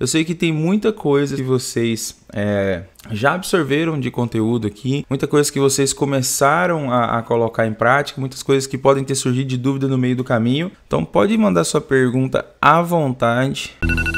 Eu sei que tem muita coisa que vocês é, já absorveram de conteúdo aqui, muita coisa que vocês começaram a, a, colocar em prática, muitas coisas que podem ter surgido de dúvida no meio do caminho. Então pode mandar sua pergunta à vontade. Música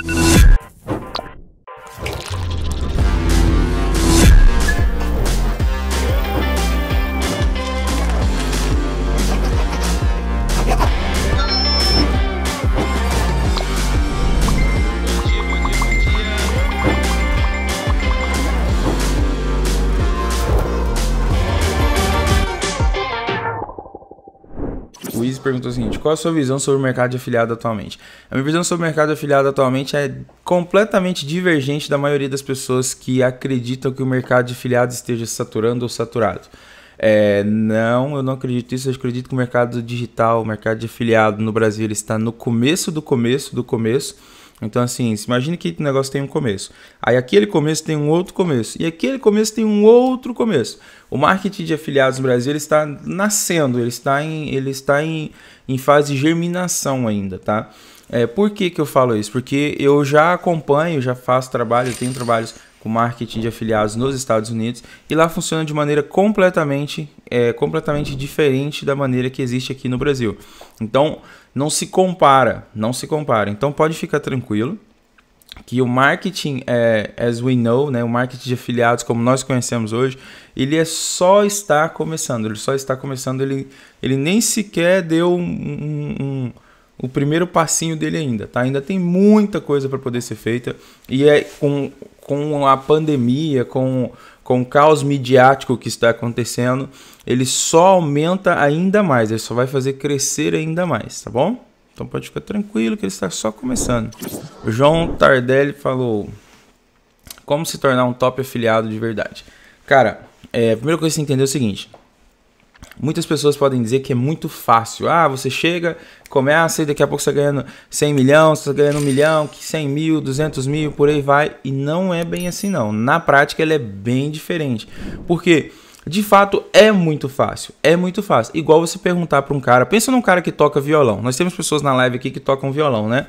perguntou o seguinte: qual a sua visão sobre o mercado de afiliado atualmente? A minha visão sobre o mercado de afiliado atualmente é completamente divergente da maioria das pessoas que acreditam que o mercado de afiliado esteja saturando ou saturado. É, não, eu não acredito nisso. Eu acredito que o mercado digital, o mercado de afiliado no Brasil está no começo do começo do começo então, assim, imagine que o negócio tem um começo. Aí aquele começo tem um outro começo. E aquele começo tem um outro começo. O marketing de afiliados no Brasil ele está nascendo, ele está em, ele está em, em fase de germinação ainda, tá? É, por que, que eu falo isso? Porque eu já acompanho, já faço trabalho, tenho trabalhos o marketing de afiliados nos Estados Unidos e lá funciona de maneira completamente, é, completamente diferente da maneira que existe aqui no Brasil. Então não se compara, não se compara. Então pode ficar tranquilo que o marketing, é, as we know, né, o marketing de afiliados como nós conhecemos hoje, ele é só está começando, ele só está começando, ele, ele nem sequer deu um, um, um o primeiro passinho dele ainda, tá? Ainda tem muita coisa para poder ser feita e é com, com a pandemia, com, com o caos midiático que está acontecendo, ele só aumenta ainda mais, ele só vai fazer crescer ainda mais, tá bom? Então pode ficar tranquilo que ele está só começando. O João Tardelli falou: Como se tornar um top afiliado de verdade? Cara, é, a primeira coisa que você entender é o seguinte: Muitas pessoas podem dizer que é muito fácil. Ah, você chega, começa e daqui a pouco você está ganhando 100 milhões, você está ganhando 1 milhão, 100 mil, 200 mil, por aí vai. E não é bem assim não. Na prática ele é bem diferente. Porque, de fato, é muito fácil. É muito fácil. Igual você perguntar para um cara, pensa num cara que toca violão. Nós temos pessoas na live aqui que tocam violão, né?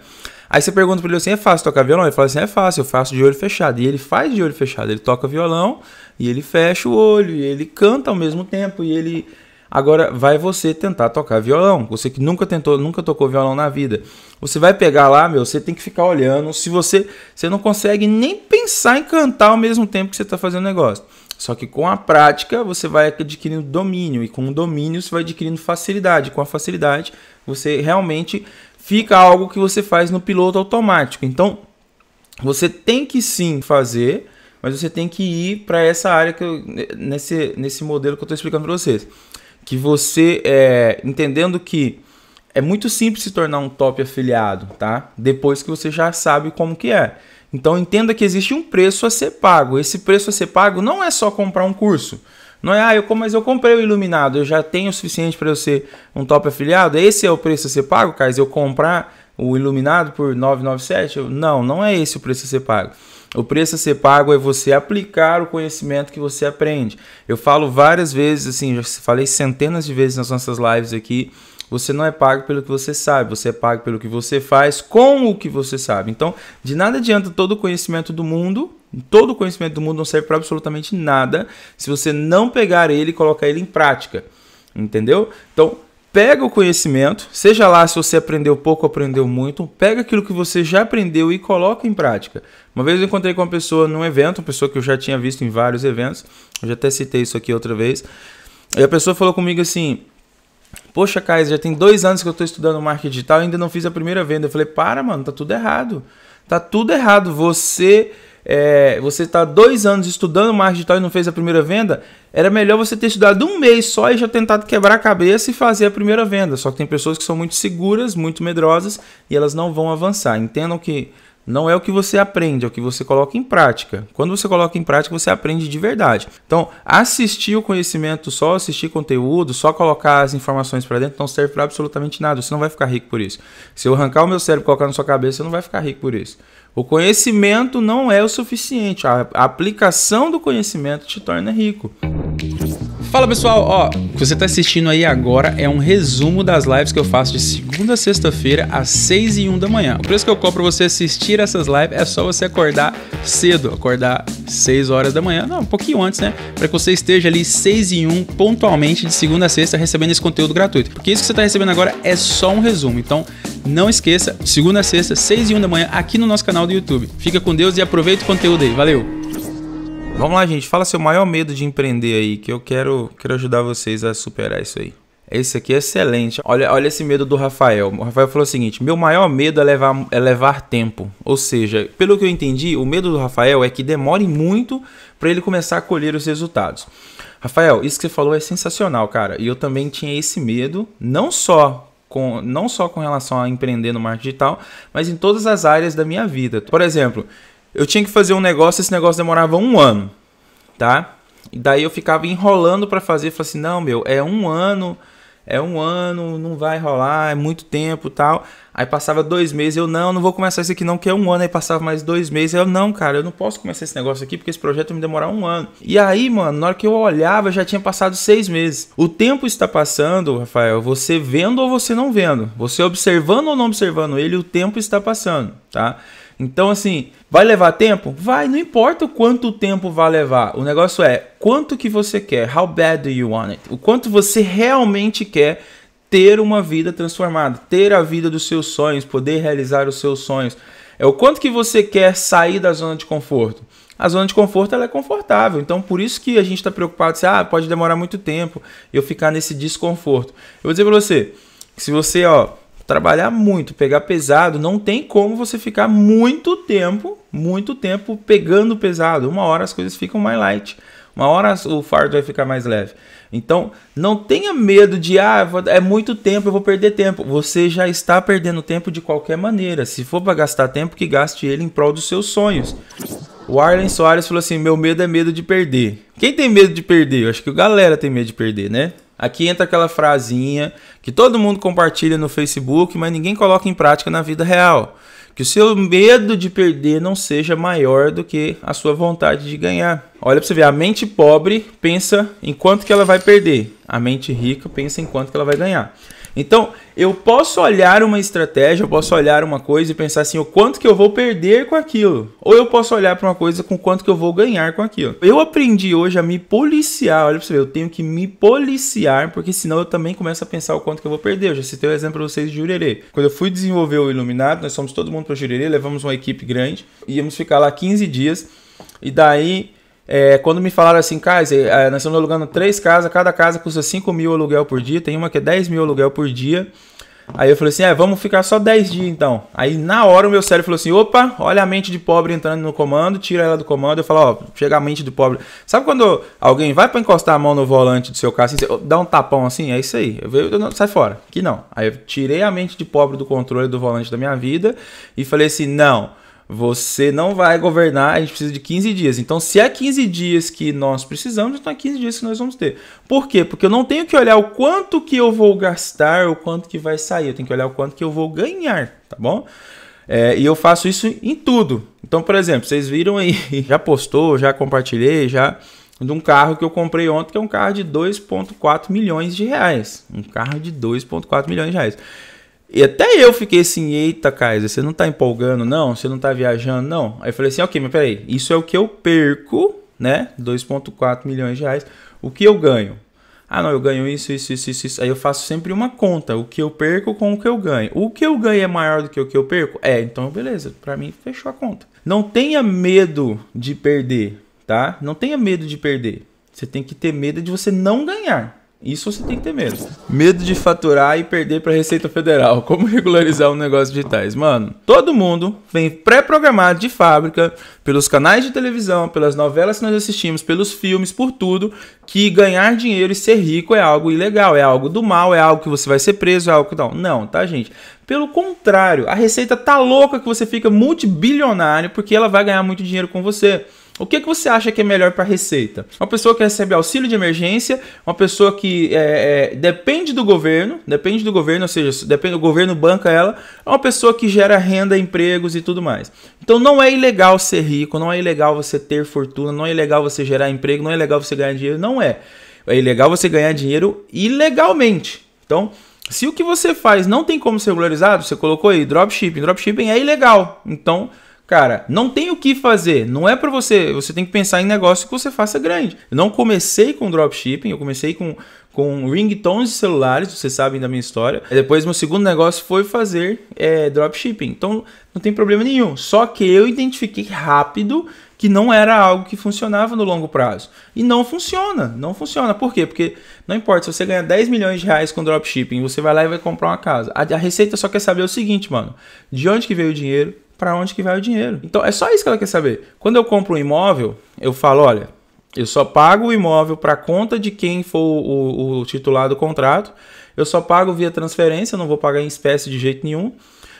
Aí você pergunta para ele assim: é fácil tocar violão? Ele fala assim: é fácil, eu faço de olho fechado. E ele faz de olho fechado, ele toca violão e ele fecha o olho, e ele canta ao mesmo tempo, e ele. Agora vai você tentar tocar violão. Você que nunca tentou, nunca tocou violão na vida. Você vai pegar lá, meu, você tem que ficar olhando. Se você, você não consegue nem pensar em cantar ao mesmo tempo que você está fazendo o negócio. Só que com a prática você vai adquirindo domínio e com o domínio você vai adquirindo facilidade. Com a facilidade você realmente fica algo que você faz no piloto automático. Então, você tem que sim fazer, mas você tem que ir para essa área que eu, nesse, nesse modelo que eu estou explicando para vocês. Que você, é, entendendo que é muito simples se tornar um top afiliado, tá? Depois que você já sabe como que é. Então entenda que existe um preço a ser pago. Esse preço a ser pago não é só comprar um curso. Não é, ah, eu, mas eu comprei o iluminado, eu já tenho o suficiente para eu ser um top afiliado? Esse é o preço a ser pago, Caio? Eu comprar o iluminado por 997? Eu, não, não é esse o preço a ser pago. O preço a ser pago é você aplicar o conhecimento que você aprende. Eu falo várias vezes, assim, já falei centenas de vezes nas nossas lives aqui. Você não é pago pelo que você sabe, você é pago pelo que você faz com o que você sabe. Então, de nada adianta todo o conhecimento do mundo Todo o conhecimento do mundo não serve para absolutamente nada se você não pegar ele e colocar ele em prática. Entendeu? Então, pega o conhecimento, seja lá se você aprendeu pouco ou aprendeu muito, pega aquilo que você já aprendeu e coloca em prática. Uma vez eu encontrei com uma pessoa num evento, uma pessoa que eu já tinha visto em vários eventos, eu já até citei isso aqui outra vez, e a pessoa falou comigo assim: Poxa, Caio, já tem dois anos que eu estou estudando marketing digital e ainda não fiz a primeira venda. Eu falei: Para, mano, tá tudo errado. Tá tudo errado. Você é, você está dois anos estudando marketing digital e não fez a primeira venda, era melhor você ter estudado um mês só e já tentado quebrar a cabeça e fazer a primeira venda. Só que tem pessoas que são muito seguras, muito medrosas e elas não vão avançar. Entendam que não é o que você aprende, é o que você coloca em prática. Quando você coloca em prática, você aprende de verdade. Então, assistir o conhecimento só, assistir conteúdo, só colocar as informações para dentro não serve para absolutamente nada. Você não vai ficar rico por isso. Se eu arrancar o meu cérebro e colocar na sua cabeça, você não vai ficar rico por isso. O conhecimento não é o suficiente, a aplicação do conhecimento te torna rico. Fala pessoal, ó, o que você está assistindo aí agora é um resumo das lives que eu faço de segunda a sexta-feira às 6 e 1 da manhã. O preço que eu cobro para você assistir essas lives é só você acordar cedo, acordar 6 horas da manhã, não, um pouquinho antes, né? Para que você esteja ali 6 e 1 pontualmente de segunda a sexta recebendo esse conteúdo gratuito. Porque isso que você está recebendo agora é só um resumo. Então, não esqueça, segunda a sexta, 6 e 1 da manhã, aqui no nosso canal do YouTube. Fica com Deus e aproveita o conteúdo aí. Valeu! Vamos lá, gente. Fala seu maior medo de empreender aí, que eu quero, quero ajudar vocês a superar isso aí. Esse aqui é excelente. Olha, olha esse medo do Rafael. O Rafael falou o seguinte: meu maior medo é levar, é levar tempo. Ou seja, pelo que eu entendi, o medo do Rafael é que demore muito para ele começar a colher os resultados. Rafael, isso que você falou é sensacional, cara. E eu também tinha esse medo, não só com, não só com relação a empreender no marketing digital, mas em todas as áreas da minha vida. Por exemplo, eu tinha que fazer um negócio, esse negócio demorava um ano, tá? E daí eu ficava enrolando para fazer, falei assim, não, meu, é um ano, é um ano, não vai rolar, é muito tempo, tal. Aí passava dois meses, eu não, não vou começar isso aqui não, que é um ano. Aí passava mais dois meses, eu não, cara, eu não posso começar esse negócio aqui porque esse projeto me demorar um ano. E aí, mano, na hora que eu olhava, já tinha passado seis meses. O tempo está passando, Rafael, você vendo ou você não vendo, você observando ou não observando ele, o tempo está passando, tá? Então, assim, vai levar tempo? Vai, não importa o quanto tempo vai levar. O negócio é quanto que você quer, how bad do you want it? O quanto você realmente quer ter uma vida transformada, ter a vida dos seus sonhos, poder realizar os seus sonhos. É o quanto que você quer sair da zona de conforto. A zona de conforto ela é confortável, então por isso que a gente está preocupado, se assim, ah, pode demorar muito tempo eu ficar nesse desconforto. Eu vou dizer para você, se você ó, trabalhar muito, pegar pesado, não tem como você ficar muito tempo, muito tempo pegando pesado. Uma hora as coisas ficam mais light, uma hora o fardo vai ficar mais leve. Então, não tenha medo de, ah, é muito tempo, eu vou perder tempo. Você já está perdendo tempo de qualquer maneira. Se for para gastar tempo, que gaste ele em prol dos seus sonhos. O Arlen Soares falou assim: meu medo é medo de perder. Quem tem medo de perder? Eu acho que a galera tem medo de perder, né? Aqui entra aquela frasinha que todo mundo compartilha no Facebook, mas ninguém coloca em prática na vida real. Que o seu medo de perder não seja maior do que a sua vontade de ganhar. Olha para você ver, a mente pobre pensa em quanto que ela vai perder, a mente rica pensa em quanto que ela vai ganhar. Então, eu posso olhar uma estratégia, eu posso olhar uma coisa e pensar assim, o quanto que eu vou perder com aquilo. Ou eu posso olhar para uma coisa com quanto que eu vou ganhar com aquilo. Eu aprendi hoje a me policiar, olha para você ver, eu tenho que me policiar, porque senão eu também começo a pensar o quanto que eu vou perder. Eu já citei o um exemplo para vocês de Jurerê. Quando eu fui desenvolver o Iluminado, nós fomos todo mundo para Jurerê, levamos uma equipe grande, íamos ficar lá 15 dias, e daí é, quando me falaram assim, Kaiser, é, nós estamos alugando três casas, cada casa custa 5 mil aluguel por dia, tem uma que é 10 mil aluguel por dia. Aí eu falei assim, é, vamos ficar só 10 dias então. Aí na hora o meu cérebro falou assim, opa, olha a mente de pobre entrando no comando, tira ela do comando. Eu falo, ó, chega a mente de pobre. Sabe quando alguém vai para encostar a mão no volante do seu carro, assim, dá um tapão assim, é isso aí. Eu, eu, eu, sai fora, que não. Aí eu tirei a mente de pobre do controle do volante da minha vida e falei assim, não você não vai governar, a gente precisa de 15 dias. Então, se é 15 dias que nós precisamos, então é 15 dias que nós vamos ter. Por quê? Porque eu não tenho que olhar o quanto que eu vou gastar, o quanto que vai sair, eu tenho que olhar o quanto que eu vou ganhar, tá bom? É, e eu faço isso em tudo. Então, por exemplo, vocês viram aí, já postou, já compartilhei, já de um carro que eu comprei ontem, que é um carro de 2,4 milhões de reais. Um carro de 2,4 milhões de reais. E até eu fiquei assim, eita, Kaiser, você não tá empolgando, não? Você não tá viajando, não? Aí eu falei assim, ok, mas peraí, isso é o que eu perco, né? 2,4 milhões de reais. O que eu ganho? Ah, não, eu ganho isso, isso, isso, isso, Aí eu faço sempre uma conta, o que eu perco com o que eu ganho. O que eu ganho é maior do que o que eu perco? É, então beleza, para mim fechou a conta. Não tenha medo de perder, tá? Não tenha medo de perder. Você tem que ter medo de você não ganhar. Isso você tem que ter medo. Medo de faturar e perder para a Receita Federal. Como regularizar um negócio digitais? Mano, todo mundo vem pré-programado de fábrica, pelos canais de televisão, pelas novelas que nós assistimos, pelos filmes, por tudo, que ganhar dinheiro e ser rico é algo ilegal, é algo do mal, é algo que você vai ser preso, é algo que não. Não, tá, gente? Pelo contrário, a Receita tá louca que você fica multibilionário porque ela vai ganhar muito dinheiro com você. O que, é que você acha que é melhor para a Receita? Uma pessoa que recebe auxílio de emergência, uma pessoa que é, é, depende do governo, depende do governo, ou seja, depende, o governo banca ela, é uma pessoa que gera renda, empregos e tudo mais. Então não é ilegal ser rico, não é ilegal você ter fortuna, não é ilegal você gerar emprego, não é ilegal você ganhar dinheiro, não é. É ilegal você ganhar dinheiro ilegalmente. Então, se o que você faz não tem como ser regularizado, você colocou aí dropshipping. Dropshipping é ilegal. Então, Cara, não tem o que fazer. Não é para você. Você tem que pensar em negócio que você faça grande. Eu não comecei com dropshipping, eu comecei com, com ringtones de celulares, vocês sabem da minha história. Depois, meu segundo negócio foi fazer é, dropshipping. Então, não tem problema nenhum. Só que eu identifiquei rápido que não era algo que funcionava no longo prazo. E não funciona, não funciona. Por quê? Porque não importa, se você ganha 10 milhões de reais com dropshipping, você vai lá e vai comprar uma casa. A, a receita só quer saber o seguinte, mano: de onde que veio o dinheiro? para onde que vai o dinheiro. Então é só isso que ela quer saber. Quando eu compro um imóvel, eu falo, olha, eu só pago o imóvel para conta de quem for o, o, titular do contrato. Eu só pago via transferência, não vou pagar em espécie de jeito nenhum.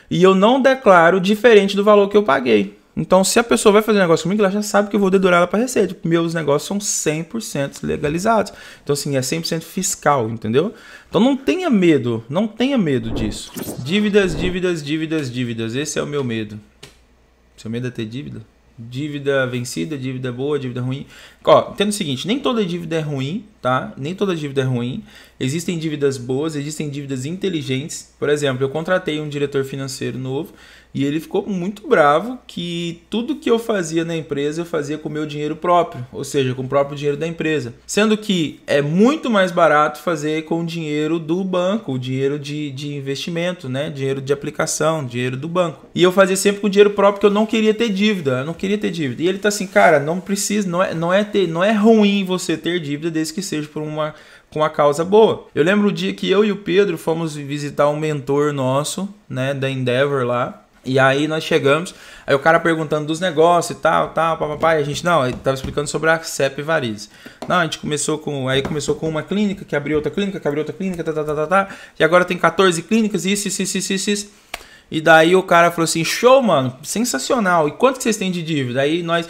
E eu não declaro diferente do valor que eu paguei. Então, se a pessoa vai fazer um negócio comigo, ela já sabe que eu vou dedurar ela para receita. Tipo, meus negócios são 100% legalizados. Então, assim, é 100% fiscal, entendeu? Então, não tenha medo, não tenha medo disso. Dívidas, dívidas, dívidas, dívidas. Esse é o meu medo. Seu medo é ter dívida? Dívida vencida, dívida boa, dívida ruim. Ó, entendo o seguinte, nem toda dívida é ruim, tá? Nem toda dívida é ruim. Existem dívidas boas, existem dívidas inteligentes. Por exemplo, eu contratei um diretor financeiro novo e ele ficou muito bravo que tudo que eu fazia na empresa eu fazia com o meu dinheiro próprio, ou seja, com o próprio dinheiro da empresa. Sendo que é muito mais barato fazer com o dinheiro do banco, o dinheiro de, de investimento, né? dinheiro de aplicação, dinheiro do banco. E eu fazia sempre com dinheiro próprio porque eu não queria ter dívida, eu não queria ter dívida. E ele tá assim, cara, não precisa, não é, não é, ter, não é ruim você ter dívida desde que seja por uma com a causa boa. Eu lembro o dia que eu e o Pedro fomos visitar um mentor nosso, né, da Endeavor lá. E aí nós chegamos, aí o cara perguntando dos negócios e tal, tal, papai, a gente não, ele tava explicando sobre a CEP varizes. Não, a gente começou com, aí começou com uma clínica, que abriu outra clínica, que abriu outra clínica, tá, tá, tá, tá, tá. E agora tem 14 clínicas, isso, isso, isso, isso, isso. E daí o cara falou assim: "Show, mano, sensacional. E quanto que vocês têm de dívida?" Aí nós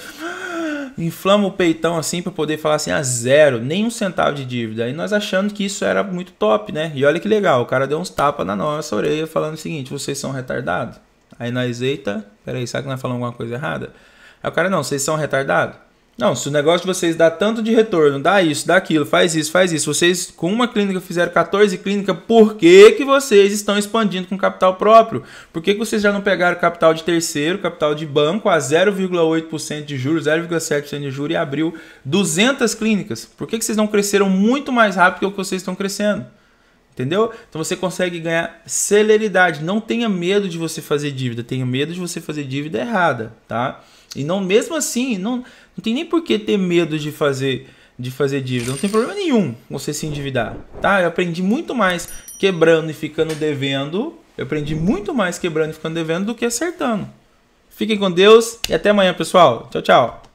inflama o peitão assim para poder falar assim, a ah, zero, nem um centavo de dívida. E nós achando que isso era muito top, né? E olha que legal, o cara deu uns tapas na nossa orelha falando o seguinte, vocês são retardados? Aí nós, eita, peraí, será que nós falamos alguma coisa errada? Aí o cara, não, vocês são retardados? Não, se o negócio de vocês dá tanto de retorno, dá isso, dá aquilo, faz isso, faz isso. Vocês com uma clínica fizeram 14 clínicas, por que, que vocês estão expandindo com capital próprio? Por que, que vocês já não pegaram capital de terceiro, capital de banco a 0,8% de juros, 0,7% de juros e abriu 200 clínicas? Por que, que vocês não cresceram muito mais rápido que o que vocês estão crescendo? Entendeu? Então você consegue ganhar celeridade. Não tenha medo de você fazer dívida, tenha medo de você fazer dívida errada, tá? E não mesmo assim, não, não tem nem por que ter medo de fazer de fazer dívida. Não tem problema nenhum você se endividar, tá? Eu aprendi muito mais quebrando e ficando devendo. Eu aprendi muito mais quebrando e ficando devendo do que acertando. Fiquem com Deus e até amanhã, pessoal. Tchau, tchau.